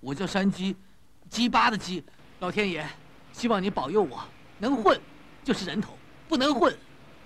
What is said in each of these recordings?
我叫山鸡，鸡巴的鸡。老天爷，希望你保佑我能混，就是人头；不能混，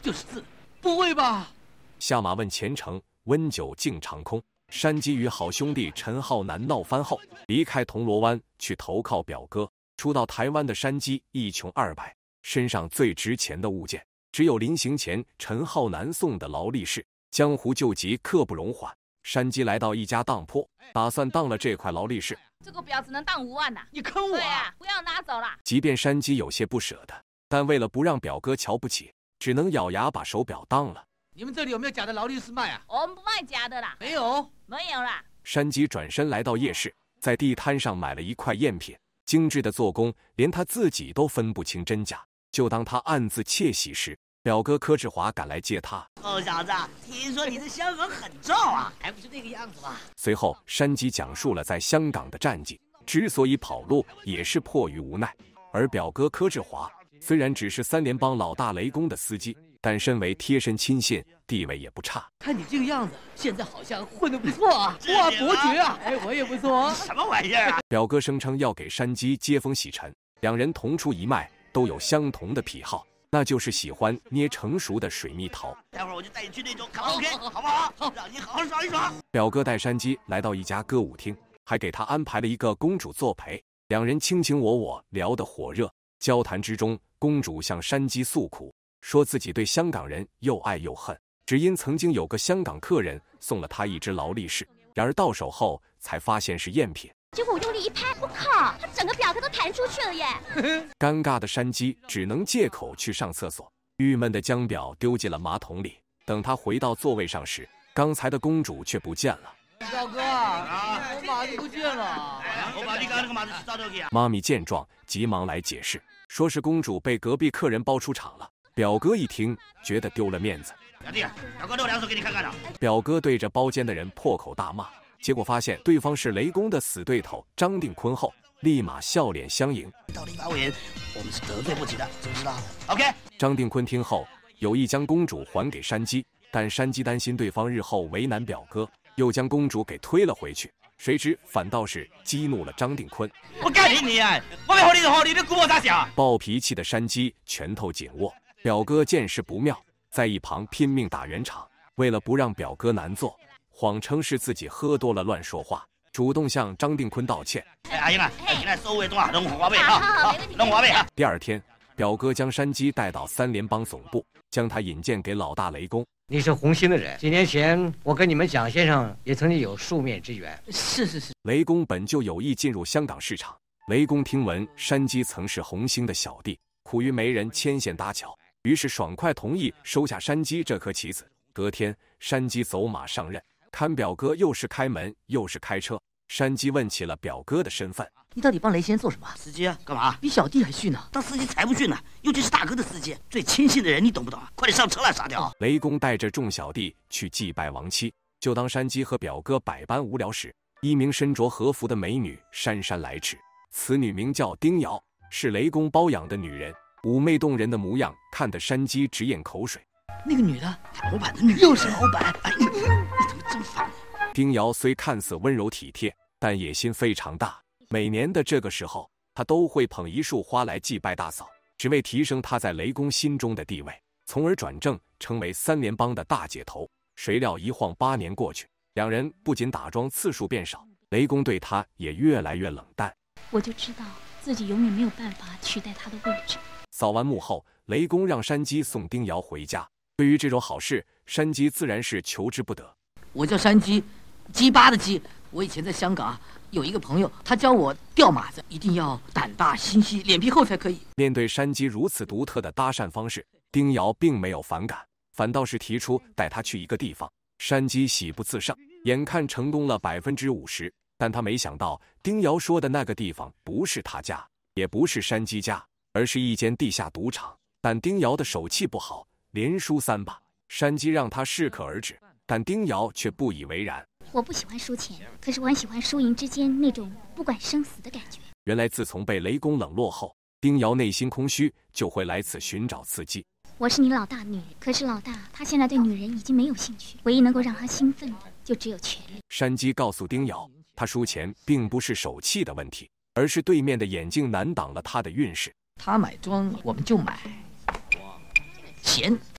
就是字。不会吧？下马问前程，温酒敬长空。山鸡与好兄弟陈浩南闹翻后，离开铜锣湾去投靠表哥。初到台湾的山鸡一穷二白，身上最值钱的物件只有临行前陈浩南送的劳力士。江湖救急，刻不容缓。山鸡来到一家当铺，打算当了这块劳力士。这个表只能当五万呐！你坑我啊！不要拿走了。即便山鸡有些不舍得，但为了不让表哥瞧不起，只能咬牙把手表当了。你们这里有没有假的劳力士卖啊？我们不卖假的啦。没有，没有啦。山鸡转身来到夜市，在地摊上买了一块赝品，精致的做工，连他自己都分不清真假。就当他暗自窃喜时，表哥柯志华赶来接他。臭小子，听说你在香港很燥啊，还不是这个样子吗？随后，山鸡讲述了在香港的战绩。之所以跑路，也是迫于无奈。而表哥柯志华虽然只是三联帮老大雷公的司机，但身为贴身亲信，地位也不差。看你这个样子，现在好像混的不错啊！哇，伯爵啊！哎，我也不错啊！什么玩意儿啊？表哥声称要给山鸡接风洗尘，两人同出一脉，都有相同的癖好。那就是喜欢捏成熟的水蜜桃。待会儿我就带你去那种卡拉 OK，好不好？让你好好爽一爽。表哥带山鸡来到一家歌舞厅，还给他安排了一个公主作陪，两人卿卿我我，聊得火热。交谈之中，公主向山鸡诉苦，说自己对香港人又爱又恨，只因曾经有个香港客人送了她一只劳力士，然而到手后才发现是赝品。结果我用力一拍，我靠！它整个表格都弹出去了耶！尴尬的山鸡只能借口去上厕所，郁闷的将表丢进了马桶里。等他回到座位上时，刚才的公主却不见了。表哥，我马子不见了，我马刚刚那个马子去到头去妈咪见状，急忙来解释，说是公主被隔壁客人包出场了。表哥一听，觉得丢了面子。表弟，表哥露两手给你看看表哥对着包间的人破口大骂。结果发现对方是雷公的死对头张定坤后，立马笑脸相迎。到到李八爷，我们是得罪不起的，知道 o k 张定坤听后有意将公主还给山鸡，但山鸡担心对方日后为难表哥，又将公主给推了回去。谁知反倒是激怒了张定坤。我干你啊！我好你就你，的估我咋想？暴脾气的山鸡拳头紧握，表哥见势不妙，在一旁拼命打圆场，为了不让表哥难做。谎称是自己喝多了乱说话，主动向张定坤道歉。哎，阿哎，啊，来收我这桶啊，桶红花贝啊，好，扔问题，花呗。啊。第二天，表哥将山鸡带到三联邦总部，将他引荐给老大雷公。你是红星的人，几年前我跟你们蒋先生也曾经有数面之缘。是是是。雷公本就有意进入香港市场，雷公听闻山鸡曾是红星的小弟，苦于没人牵线搭桥，于是爽快同意收下山鸡这颗棋子。隔天，山鸡走马上任。看表哥又是开门又是开车，山鸡问起了表哥的身份。你到底帮雷仙做什么？司机干嘛？比小弟还逊呢？当司机才不逊呢，尤其是大哥的司机，最亲信的人，你懂不懂啊？快点上车了，傻屌！雷公带着众小弟去祭拜亡妻。就当山鸡和表哥百般无聊时，一名身着和服的美女姗姗来迟。此女名叫丁瑶，是雷公包养的女人，妩媚动人的模样，看得山鸡直咽口水。那个女的，老板的女，又是老板。哎，你怎么这么烦？丁瑶虽看似温柔体贴，但野心非常大。每年的这个时候，她都会捧一束花来祭拜大嫂，只为提升她在雷公心中的地位，从而转正成为三联帮的大姐头。谁料一晃八年过去，两人不仅打桩次数变少，雷公对她也越来越冷淡。我就知道自己永远没有办法取代她的位置。扫完墓后，雷公让山鸡送丁瑶回家。对于这种好事，山鸡自然是求之不得。我叫山鸡，鸡巴的鸡。我以前在香港啊，有一个朋友，他教我钓马子，一定要胆大心细，脸皮厚才可以。面对山鸡如此独特的搭讪方式，丁瑶并没有反感，反倒是提出带他去一个地方。山鸡喜不自胜，眼看成功了百分之五十，但他没想到丁瑶说的那个地方不是他家，也不是山鸡家，而是一间地下赌场。但丁瑶的手气不好。连输三把，山鸡让他适可而止，但丁瑶却不以为然。我不喜欢输钱，可是我很喜欢输赢之间那种不管生死的感觉。原来自从被雷公冷落后，丁瑶内心空虚，就会来此寻找刺激。我是你老大女，可是老大他现在对女人已经没有兴趣，唯一能够让他兴奋的就只有权力。山鸡告诉丁瑶，他输钱并不是手气的问题，而是对面的眼镜男挡了他的运势。他买庄，我们就买。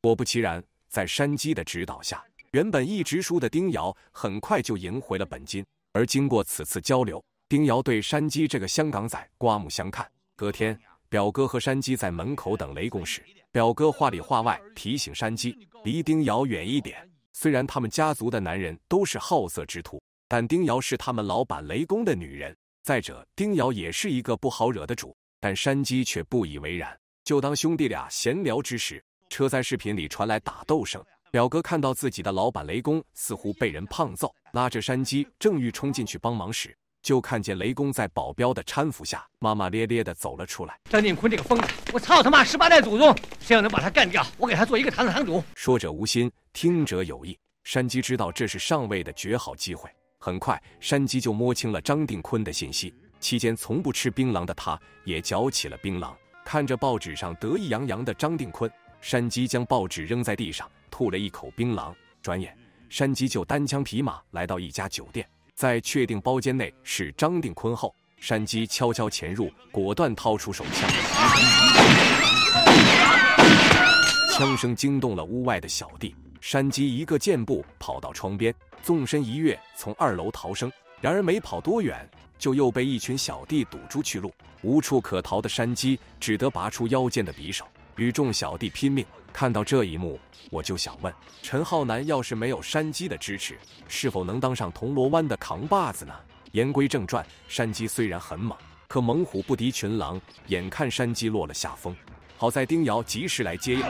果不其然，在山鸡的指导下，原本一直输的丁瑶很快就赢回了本金。而经过此次交流，丁瑶对山鸡这个香港仔刮目相看。隔天，表哥和山鸡在门口等雷公时，表哥话里话外提醒山鸡离丁瑶远一点。虽然他们家族的男人都是好色之徒，但丁瑶是他们老板雷公的女人。再者，丁瑶也是一个不好惹的主。但山鸡却不以为然。就当兄弟俩闲聊之时。车载视频里传来打斗声，表哥看到自己的老板雷公似乎被人胖揍，拉着山鸡正欲冲进去帮忙时，就看见雷公在保镖的搀扶下骂骂咧咧的走了出来。张定坤这个疯子，我操他妈十八代祖宗！谁要能把他干掉，我给他做一个堂堂主。说者无心，听者有意。山鸡知道这是上位的绝好机会，很快山鸡就摸清了张定坤的信息。期间从不吃槟榔的他，也嚼起了槟榔。看着报纸上得意洋洋的张定坤。山鸡将报纸扔在地上，吐了一口槟榔。转眼，山鸡就单枪匹马来到一家酒店，在确定包间内是张定坤后，山鸡悄悄潜入，果断掏出手枪。枪声惊动了屋外的小弟，山鸡一个箭步跑到窗边，纵身一跃从二楼逃生。然而没跑多远，就又被一群小弟堵住去路，无处可逃的山鸡只得拔出腰间的匕首。与众小弟拼命，看到这一幕，我就想问：陈浩南要是没有山鸡的支持，是否能当上铜锣湾的扛把子呢？言归正传，山鸡虽然很猛，可猛虎不敌群狼。眼看山鸡落了下风，好在丁瑶及时来接应。如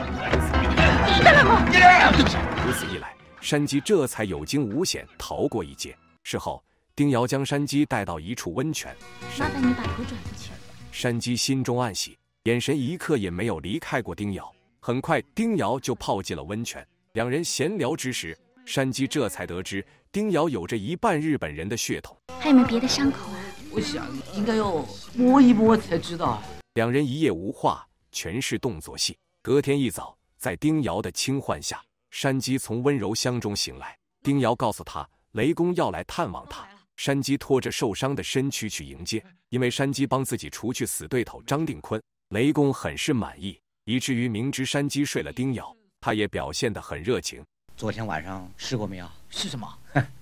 此一来，山鸡这才有惊无险逃过一劫。事后，丁瑶将山鸡带到一处温泉，麻烦你把头转过去。山鸡心中暗喜。眼神一刻也没有离开过丁瑶。很快，丁瑶就泡进了温泉。两人闲聊之时，山鸡这才得知丁瑶有着一半日本人的血统。还有没有别的伤口啊？我想应该要摸一摸才知道。两人一夜无话，全是动作戏。隔天一早，在丁瑶的轻唤下，山鸡从温柔乡中醒来。丁瑶告诉他，雷公要来探望他。山鸡拖着受伤的身躯去迎接，因为山鸡帮自己除去死对头张定坤。雷公很是满意，以至于明知山鸡睡了叮咬，他也表现得很热情。昨天晚上试过没有？试什么？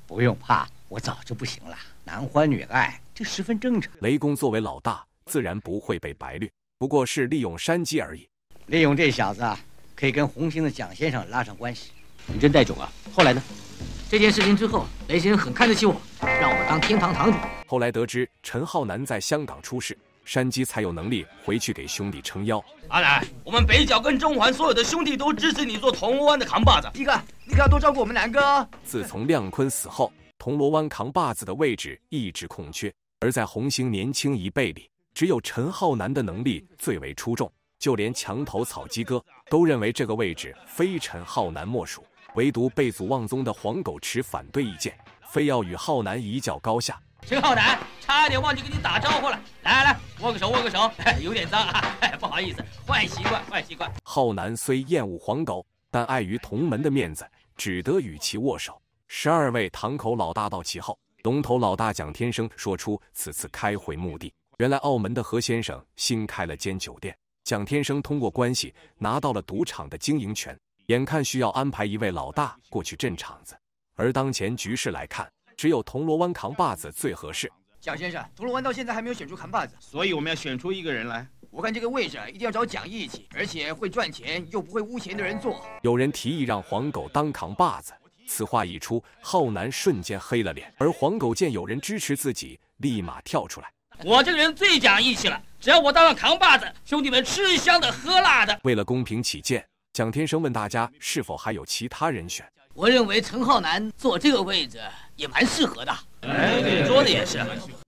不用怕，我早就不行了。男欢女爱，这十分正常。雷公作为老大，自然不会被白绿，不过是利用山鸡而已。利用这小子啊，可以跟红星的蒋先生拉上关系。你真带种啊！后来呢？这件事情之后，雷神很看得起我，让我当天堂堂主。后来得知陈浩南在香港出事。山鸡才有能力回去给兄弟撑腰。阿南，我们北角跟中环所有的兄弟都支持你做铜锣湾的扛把子。一哥，你可要多照顾我们两个、啊。自从亮坤死后，铜锣湾扛把子的位置一直空缺。而在红星年轻一辈里，只有陈浩南的能力最为出众。就连墙头草鸡哥都认为这个位置非陈浩南莫属，唯独被祖望宗的黄狗池反对意见，非要与浩南一较高下。陈浩南差点忘记跟你打招呼了，来来来，握个手，握个手，有点脏啊，不好意思，坏习惯，坏习惯。浩南虽厌恶黄狗，但碍于同门的面子，只得与其握手。十二位堂口老大到齐后，龙头老大蒋天生说出此次开回目的：原来澳门的何先生新开了间酒店，蒋天生通过关系拿到了赌场的经营权，眼看需要安排一位老大过去镇场子，而当前局势来看。只有铜锣湾扛把子最合适。蒋先生，铜锣湾到现在还没有选出扛把子，所以我们要选出一个人来。我看这个位置一定要找讲义气，而且会赚钱又不会诬陷的人做。有人提议让黄狗当扛把子，此话一出，浩南瞬间黑了脸。而黄狗见有人支持自己，立马跳出来：“我这个人最讲义气了，只要我当了扛把子，兄弟们吃香的喝辣的。”为了公平起见，蒋天生问大家是否还有其他人选。我认为陈浩南坐这个位置也蛮适合的。哎，说的也是。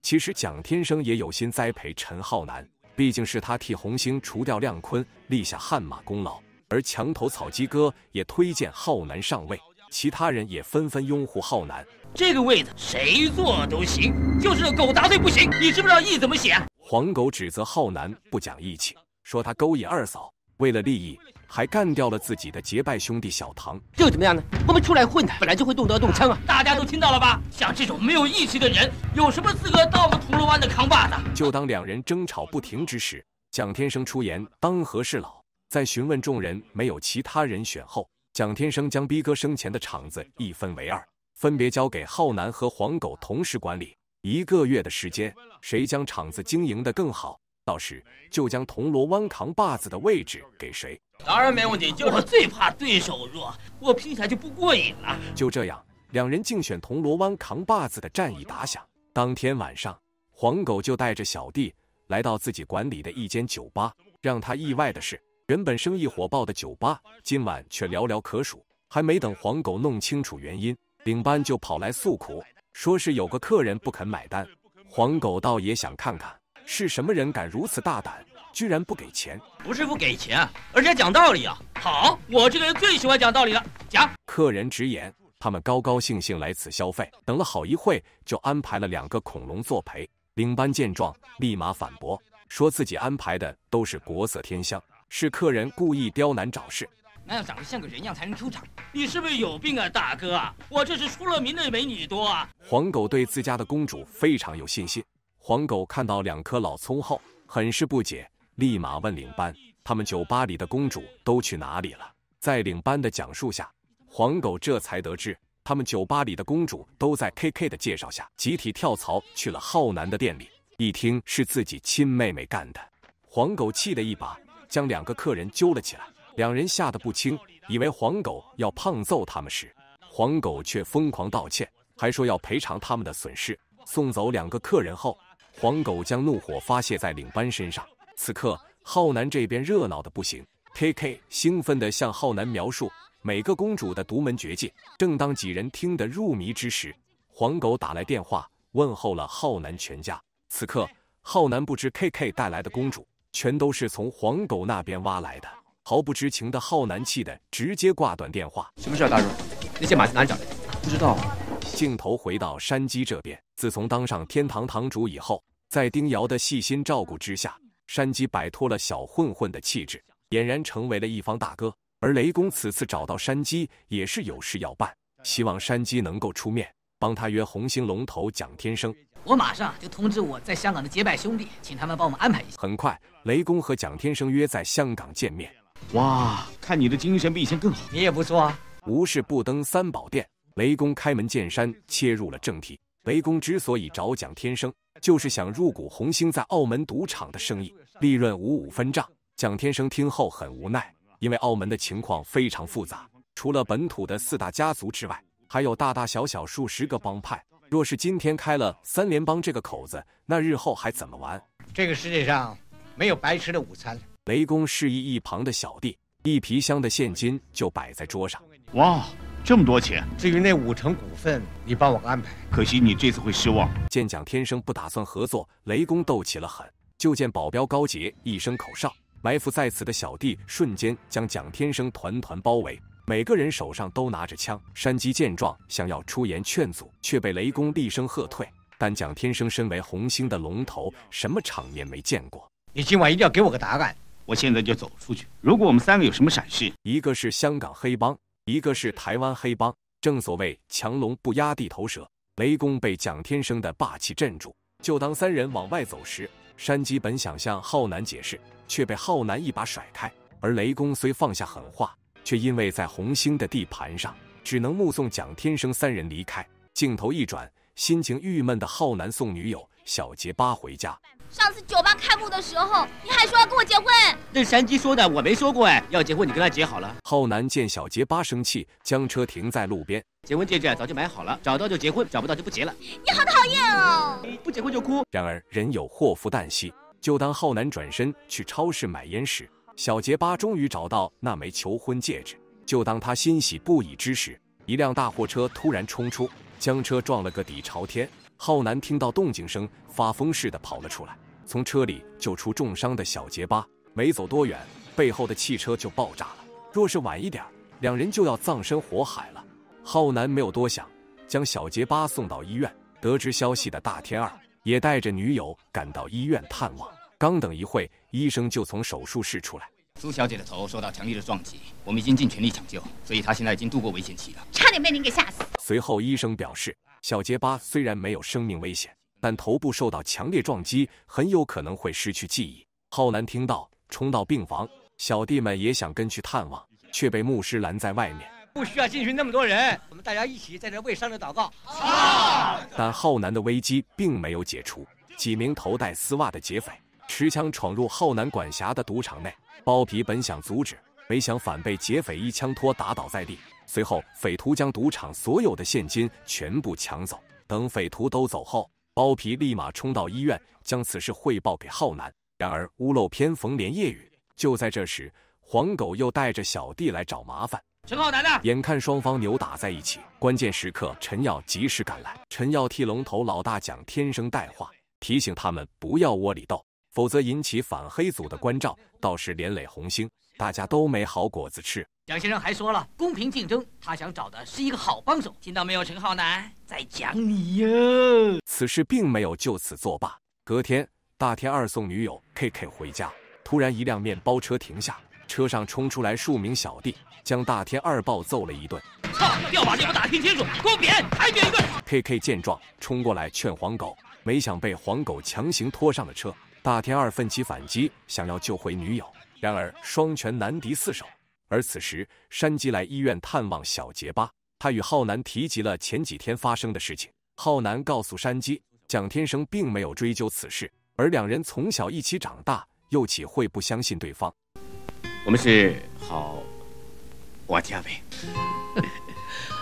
其实蒋天生也有心栽培陈浩南，毕竟是他替红星除掉亮坤，立下汗马功劳。而墙头草鸡哥也推荐浩南上位，其他人也纷纷拥护浩南。这个位子谁坐都行，就是狗答对不行。你知不知道义怎么写？黄狗指责浩南不讲义气，说他勾引二嫂。为了利益，还干掉了自己的结拜兄弟小唐，这又怎么样呢？我们出来混的，本来就会动刀动枪啊！大家都听到了吧？像这种没有义气的人，有什么资格当我们铜锣湾的扛把子？就当两人争吵不停之时，蒋天生出言当和事佬，在询问众人没有其他人选后，蒋天生将逼哥生前的厂子一分为二，分别交给浩南和黄狗同时管理。一个月的时间，谁将厂子经营的更好？到时就将铜锣湾扛把子的位置给谁？当然没问题。就我最怕对手弱，我拼起来就不过瘾了。就这样，两人竞选铜锣湾扛把子的战役打响。当天晚上，黄狗就带着小弟来到自己管理的一间酒吧。让他意外的是，原本生意火爆的酒吧今晚却寥寥可数。还没等黄狗弄清楚原因，领班就跑来诉苦，说是有个客人不肯买单。黄狗倒也想看看。是什么人敢如此大胆，居然不给钱？不是不给钱，而是讲道理啊！好，我这个人最喜欢讲道理了。讲。客人直言，他们高高兴兴来此消费，等了好一会，就安排了两个恐龙作陪。领班见状，立马反驳，说自己安排的都是国色天香，是客人故意刁难找事。那要长得像个人样才能出场，你是不是有病啊，大哥？我这是出了名的美女多啊。黄狗对自家的公主非常有信心。黄狗看到两颗老葱后，很是不解，立马问领班：“他们酒吧里的公主都去哪里了？”在领班的讲述下，黄狗这才得知，他们酒吧里的公主都在 K K 的介绍下，集体跳槽去了浩南的店里。一听是自己亲妹妹干的，黄狗气得一把将两个客人揪了起来，两人吓得不轻，以为黄狗要胖揍他们时，黄狗却疯狂道歉，还说要赔偿他们的损失。送走两个客人后。黄狗将怒火发泄在领班身上。此刻，浩南这边热闹的不行，K K 兴奋地向浩南描述每个公主的独门绝技。正当几人听得入迷之时，黄狗打来电话问候了浩南全家。此刻，浩南不知 K K 带来的公主全都是从黄狗那边挖来的，毫不知情的浩南气的直接挂断电话。什么事啊，大哥？那些马哪里找的？不知道。镜头回到山鸡这边。自从当上天堂堂主以后，在丁瑶的细心照顾之下，山鸡摆脱了小混混的气质，俨然成为了一方大哥。而雷公此次找到山鸡，也是有事要办，希望山鸡能够出面帮他约红星龙头蒋天生。我马上就通知我在香港的结拜兄弟，请他们帮我们安排一下。很快，雷公和蒋天生约在香港见面。哇，看你的精神比以前更好，你也不错啊，无事不登三宝殿。雷公开门见山切入了正题。雷公之所以找蒋天生，就是想入股红星在澳门赌场的生意，利润五五分账。蒋天生听后很无奈，因为澳门的情况非常复杂，除了本土的四大家族之外，还有大大小小数十个帮派。若是今天开了三联帮这个口子，那日后还怎么玩？这个世界上没有白吃的午餐。雷公示意一旁的小弟，一皮箱的现金就摆在桌上。哇！这么多钱，至于那五成股份，你帮我安排。可惜你这次会失望。见蒋天生不打算合作，雷公斗起了狠。就见保镖高杰一声口哨，埋伏在此的小弟瞬间将蒋天生团团包围，每个人手上都拿着枪。山鸡见状，想要出言劝阻，却被雷公厉声喝退。但蒋天生身为红星的龙头，什么场面没见过？你今晚一定要给我个答案，我现在就走出去。如果我们三个有什么闪失，一个是香港黑帮。一个是台湾黑帮，正所谓强龙不压地头蛇，雷公被蒋天生的霸气镇住。就当三人往外走时，山鸡本想向浩南解释，却被浩南一把甩开。而雷公虽放下狠话，却因为在红星的地盘上，只能目送蒋天生三人离开。镜头一转，心情郁闷的浩南送女友小杰巴回家。上次酒吧开幕的时候，你还说要跟我结婚？那是山鸡说的，我没说过哎。要结婚你跟他结好了。浩南见小结巴生气，将车停在路边。结婚戒指早就买好了，找到就结婚，找不到就不结了。你好讨厌哦！不结婚就哭。然而人有祸福旦夕。就当浩南转身去超市买烟时，小结巴终于找到那枚求婚戒指。就当他欣喜不已之时，一辆大货车突然冲出，将车撞了个底朝天。浩南听到动静声，发疯似的跑了出来。从车里救出重伤的小杰巴，没走多远，背后的汽车就爆炸了。若是晚一点，两人就要葬身火海了。浩南没有多想，将小杰巴送到医院。得知消息的大天二也带着女友赶到医院探望。刚等一会，医生就从手术室出来：“苏小姐的头受到强烈的撞击，我们已经尽全力抢救，所以她现在已经度过危险期了。差点被您给吓死。”随后，医生表示，小杰巴虽然没有生命危险。但头部受到强烈撞击，很有可能会失去记忆。浩南听到，冲到病房，小弟们也想跟去探望，却被牧师拦在外面。不需要进去那么多人，我们大家一起在这为伤者祷告。啊、但浩南的危机并没有解除。几名头戴丝袜的劫匪持枪闯入浩南管辖的赌场内，包皮本想阻止，没想反被劫匪一枪托打倒在地。随后，匪徒将赌场所有的现金全部抢走。等匪徒都走后。包皮立马冲到医院，将此事汇报给浩南。然而屋漏偏逢连夜雨，就在这时，黄狗又带着小弟来找麻烦。陈浩南，呢？眼看双方扭打在一起，关键时刻，陈耀及时赶来。陈耀替龙头老大讲天生带话，提醒他们不要窝里斗，否则引起反黑组的关照，倒是连累红星，大家都没好果子吃。蒋先生还说了公平竞争，他想找的是一个好帮手，听到没有？陈浩南在讲你哟。此事并没有就此作罢。隔天，大天二送女友 K K 回家，突然一辆面包车停下，车上冲出来数名小弟，将大天二暴揍了一顿。操！要把这波打听清楚，给我扁，还扁一顿。K K 见状冲过来劝黄狗，没想被黄狗强行拖上了车。大天二奋起反击，想要救回女友，然而双拳难敌四手。而此时，山鸡来医院探望小杰巴，他与浩南提及了前几天发生的事情。浩南告诉山鸡，蒋天生并没有追究此事，而两人从小一起长大，又岂会不相信对方？我们是好，我天威。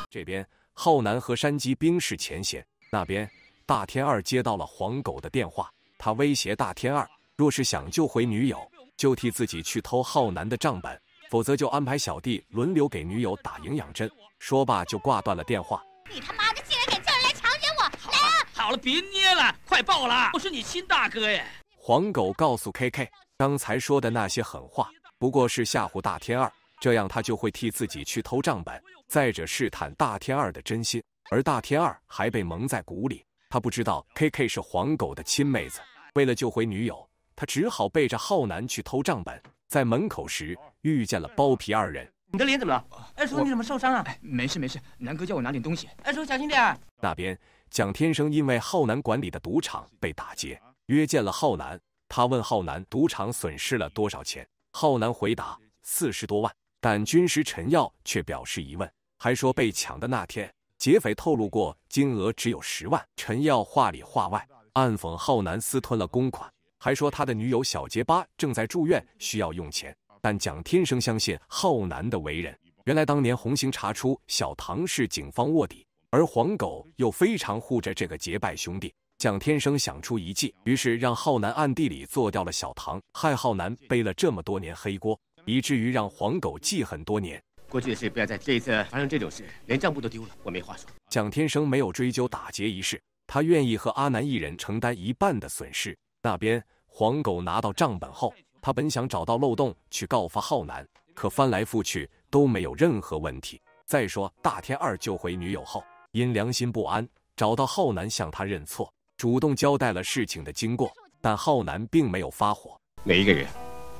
这边浩南和山鸡冰释前嫌，那边大天二接到了黄狗的电话，他威胁大天二，若是想救回女友，就替自己去偷浩南的账本。否则就安排小弟轮流给女友打营养针。说罢就挂断了电话。你他妈的竟然敢叫人来抢劫我！来啊！好了，别捏了，快爆了！我是你亲大哥耶！黄狗告诉 K K，刚才说的那些狠话不过是吓唬大天二，这样他就会替自己去偷账本，再者试探大天二的真心。而大天二还被蒙在鼓里，他不知道 K K 是黄狗的亲妹子。为了救回女友，他只好背着浩南去偷账本。在门口时遇见了包皮二人，你的脸怎么了？二叔你怎么受伤了？没事没事，南哥叫我拿点东西。二叔小心点。那边蒋天生因为浩南管理的赌场被打劫，约见了浩南。他问浩南赌场损失了多少钱，浩南回答四十多万。但军师陈耀却表示疑问，还说被抢的那天劫匪透露过金额只有十万。陈耀话里话外暗讽浩南私吞了公款。还说他的女友小结巴正在住院，需要用钱。但蒋天生相信浩南的为人。原来当年红星查出小唐是警方卧底，而黄狗又非常护着这个结拜兄弟。蒋天生想出一计，于是让浩南暗地里做掉了小唐，害浩南背了这么多年黑锅，以至于让黄狗记恨多年。过去的事不要提，这一次发生这种事，连账簿都丢了，我没话说。蒋天生没有追究打劫一事，他愿意和阿南一人承担一半的损失。那边黄狗拿到账本后，他本想找到漏洞去告发浩南，可翻来覆去都没有任何问题。再说大天二救回女友后，因良心不安，找到浩南向他认错，主动交代了事情的经过。但浩南并没有发火，每一个人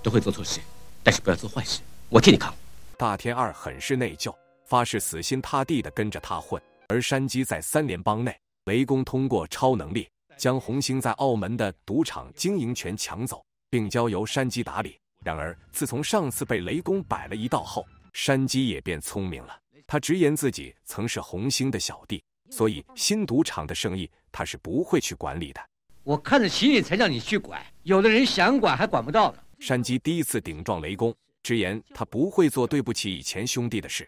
都会做错事，但是不要做坏事。我替你扛。大天二很是内疚，发誓死心塌地的跟着他混。而山鸡在三联帮内，雷公通过超能力。将红星在澳门的赌场经营权抢走，并交由山鸡打理。然而，自从上次被雷公摆了一道后，山鸡也变聪明了。他直言自己曾是红星的小弟，所以新赌场的生意他是不会去管理的。我看得起你才叫你去管，有的人想管还管不到呢。山鸡第一次顶撞雷公，直言他不会做对不起以前兄弟的事。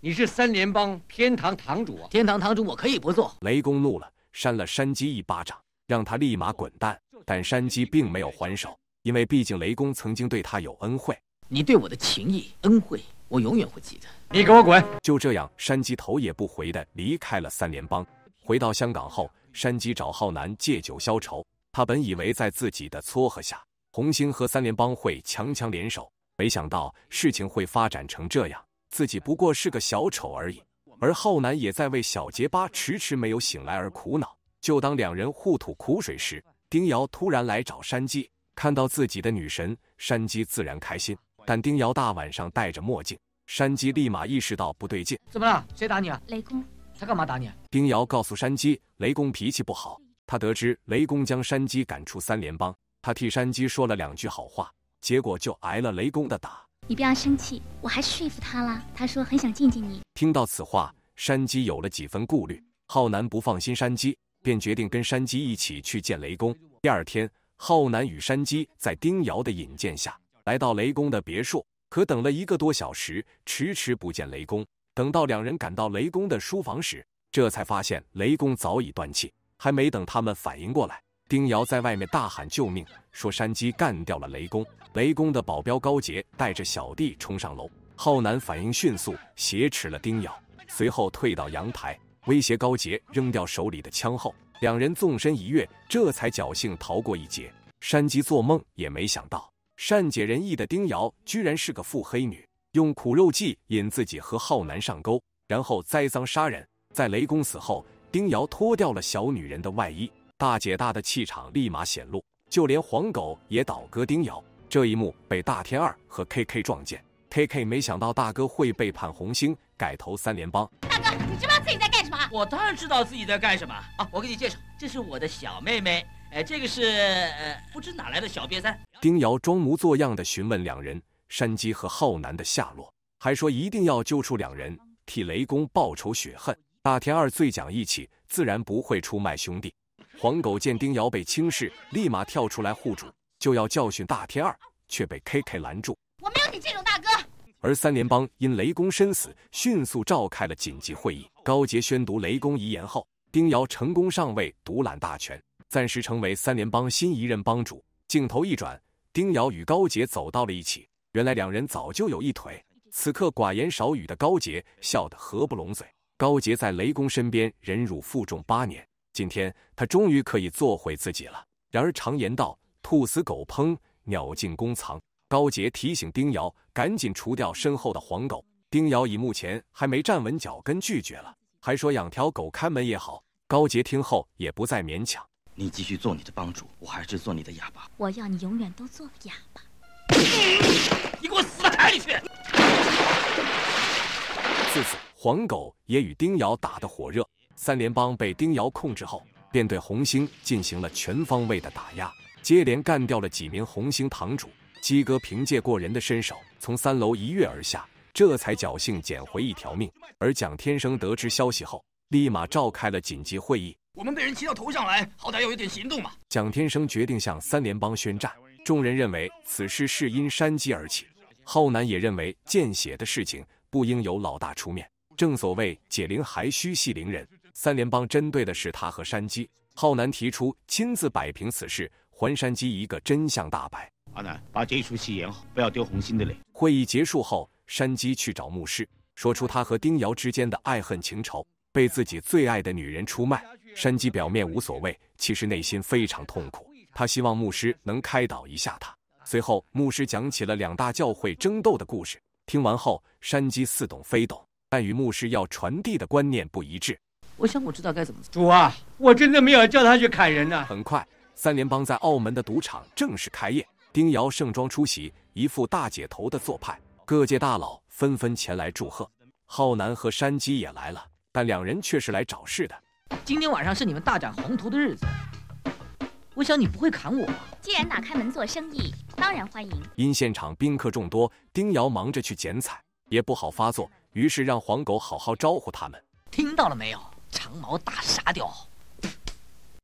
你是三联帮天堂堂主，天堂堂主我可以不做。雷公怒了。扇了山鸡一巴掌，让他立马滚蛋。但山鸡并没有还手，因为毕竟雷公曾经对他有恩惠。你对我的情谊恩惠，我永远会记得。你给我滚！就这样，山鸡头也不回的离开了三联帮。回到香港后，山鸡找浩南借酒消愁。他本以为在自己的撮合下，红星和三联帮会强强联手，没想到事情会发展成这样，自己不过是个小丑而已。而浩南也在为小结巴迟迟没有醒来而苦恼。就当两人互吐苦水时，丁瑶突然来找山鸡。看到自己的女神，山鸡自然开心。但丁瑶大晚上戴着墨镜，山鸡立马意识到不对劲。怎么了？谁打你啊？雷公，他干嘛打你？啊？丁瑶告诉山鸡，雷公脾气不好。他得知雷公将山鸡赶出三联帮，他替山鸡说了两句好话，结果就挨了雷公的打。你不要生气，我还是说服他了。他说很想见见你。听到此话，山鸡有了几分顾虑。浩南不放心山鸡，便决定跟山鸡一起去见雷公。第二天，浩南与山鸡在丁瑶的引荐下，来到雷公的别墅。可等了一个多小时，迟迟不见雷公。等到两人赶到雷公的书房时，这才发现雷公早已断气。还没等他们反应过来。丁瑶在外面大喊救命，说山鸡干掉了雷公。雷公的保镖高杰带着小弟冲上楼，浩南反应迅速，挟持了丁瑶，随后退到阳台，威胁高杰扔掉手里的枪后，两人纵身一跃，这才侥幸逃过一劫。山鸡做梦也没想到，善解人意的丁瑶居然是个腹黑女，用苦肉计引自己和浩南上钩，然后栽赃杀人。在雷公死后，丁瑶脱掉了小女人的外衣。大姐大的气场立马显露，就连黄狗也倒戈丁瑶。这一幕被大天二和 KK 撞见。KK 没想到大哥会背叛红星，改投三联帮。大哥，你知道自己在干什么？我当然知道自己在干什么啊！我给你介绍，这是我的小妹妹。哎，这个是呃，不知哪来的小瘪三。丁瑶装模作样的询问两人山鸡和浩南的下落，还说一定要揪出两人，替雷公报仇雪恨。大天二最讲义气，自然不会出卖兄弟。黄狗见丁瑶被轻视，立马跳出来护主，就要教训大天二，却被 K K 拦住。我没有你这种大哥。而三联帮因雷公身死，迅速召开了紧急会议。高杰宣读雷公遗言后，丁瑶成功上位，独揽大权，暂时成为三联帮新一任帮主。镜头一转，丁瑶与高杰走到了一起。原来两人早就有一腿。此刻寡言少语的高杰笑得合不拢嘴。高杰在雷公身边忍辱负重八年。今天他终于可以做回自己了。然而常言道，兔死狗烹，鸟尽弓藏。高杰提醒丁瑶，赶紧除掉身后的黄狗。丁瑶以目前还没站稳脚跟拒绝了，还说养条狗看门也好。高杰听后也不再勉强，你继续做你的帮主，我还是做你的哑巴。我要你永远都做哑巴。你给我死了，台里去！自此，黄狗也与丁瑶打得火热。三联帮被丁瑶控制后，便对红星进行了全方位的打压，接连干掉了几名红星堂主。鸡哥凭借过人的身手，从三楼一跃而下，这才侥幸捡回一条命。而蒋天生得知消息后，立马召开了紧急会议。我们被人骑到头上来，好歹要有点行动嘛！蒋天生决定向三联帮宣战。众人认为此事是因山鸡而起，浩南也认为见血的事情不应由老大出面。正所谓解铃还需系铃人。三联帮针对的是他和山鸡。浩南提出亲自摆平此事，还山鸡一个真相大白。阿南，把这出戏演好，不要丢红心的脸。会议结束后，山鸡去找牧师，说出他和丁瑶之间的爱恨情仇，被自己最爱的女人出卖。山鸡表面无所谓，其实内心非常痛苦。他希望牧师能开导一下他。随后，牧师讲起了两大教会争斗的故事。听完后，山鸡似懂非懂，但与牧师要传递的观念不一致。我想我知道该怎么做。主啊，我真的没有叫他去砍人呐。很快，三联帮在澳门的赌场正式开业，丁瑶盛装出席，一副大姐头的做派。各界大佬纷纷前来祝贺，浩南和山鸡也来了，但两人却是来找事的。今天晚上是你们大展宏图的日子，我想你不会砍我。既然打开门做生意，当然欢迎。因现场宾客众多，丁瑶忙着去剪彩，也不好发作，于是让黄狗好好招呼他们。听到了没有？长毛大傻屌！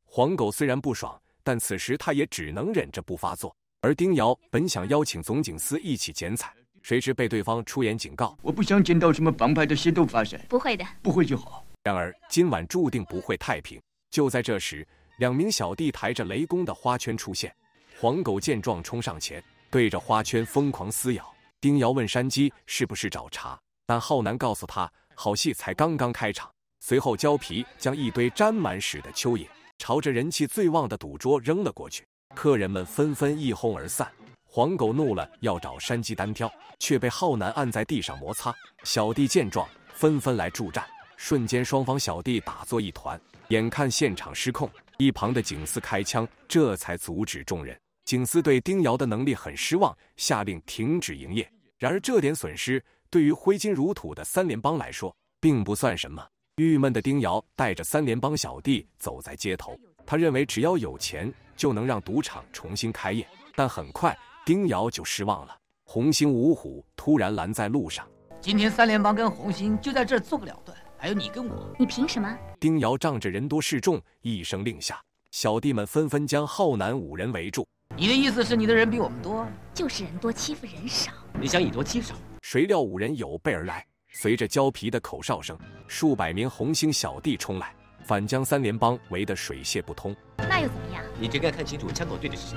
黄狗虽然不爽，但此时他也只能忍着不发作。而丁瑶本想邀请总警司一起剪彩，谁知被对方出言警告：“我不想见到什么帮派的械斗发生。”“不会的，不会就好。”然而今晚注定不会太平。就在这时，两名小弟抬着雷公的花圈出现，黄狗见状冲上前，对着花圈疯狂撕咬。丁瑶问山鸡是不是找茬，但浩南告诉他：“好戏才刚刚开场。”随后，胶皮将一堆沾满屎的蚯蚓朝着人气最旺的赌桌扔了过去，客人们纷纷一哄而散。黄狗怒了，要找山鸡单挑，却被浩南按在地上摩擦。小弟见状，纷纷来助战，瞬间双方小弟打作一团。眼看现场失控，一旁的警司开枪，这才阻止众人。警司对丁瑶的能力很失望，下令停止营业。然而，这点损失对于挥金如土的三联帮来说，并不算什么。郁闷的丁瑶带着三联帮小弟走在街头，他认为只要有钱就能让赌场重新开业，但很快丁瑶就失望了。红星五虎突然拦在路上：“今天三联帮跟红星就在这儿做个了断，还有你跟我，你凭什么？”丁瑶仗着人多势众，一声令下，小弟们纷纷将浩南五人围住。“你的意思是你的人比我们多，就是人多欺负人少，你想以多欺少？”谁料五人有备而来。随着胶皮的口哨声，数百名红星小弟冲来，反将三联帮围得水泄不通。那又怎么样？你真该看清楚枪口对着谁。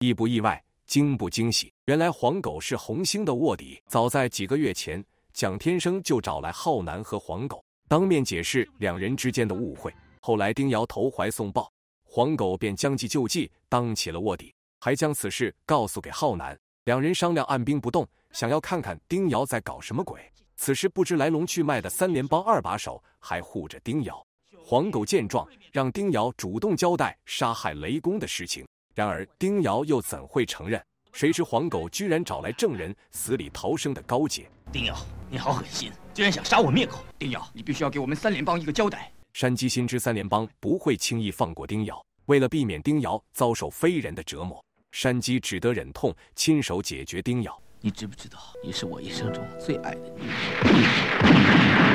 意不意外？惊不惊喜？原来黄狗是红星的卧底。早在几个月前，蒋天生就找来浩南和黄狗，当面解释两人之间的误会。后来丁瑶投怀送抱，黄狗便将计就计，当起了卧底，还将此事告诉给浩南。两人商量按兵不动，想要看看丁瑶在搞什么鬼。此时不知来龙去脉的三联帮二把手还护着丁瑶。黄狗见状，让丁瑶主动交代杀害雷公的事情。然而丁瑶又怎会承认？谁知黄狗居然找来证人，死里逃生的高姐。丁瑶，你好狠心，居然想杀我灭口！丁瑶，你必须要给我们三联帮一个交代。山鸡心知三联帮不会轻易放过丁瑶，为了避免丁瑶遭受非人的折磨。山鸡只得忍痛，亲手解决叮咬。你知不知道，你是我一生中最爱的女人。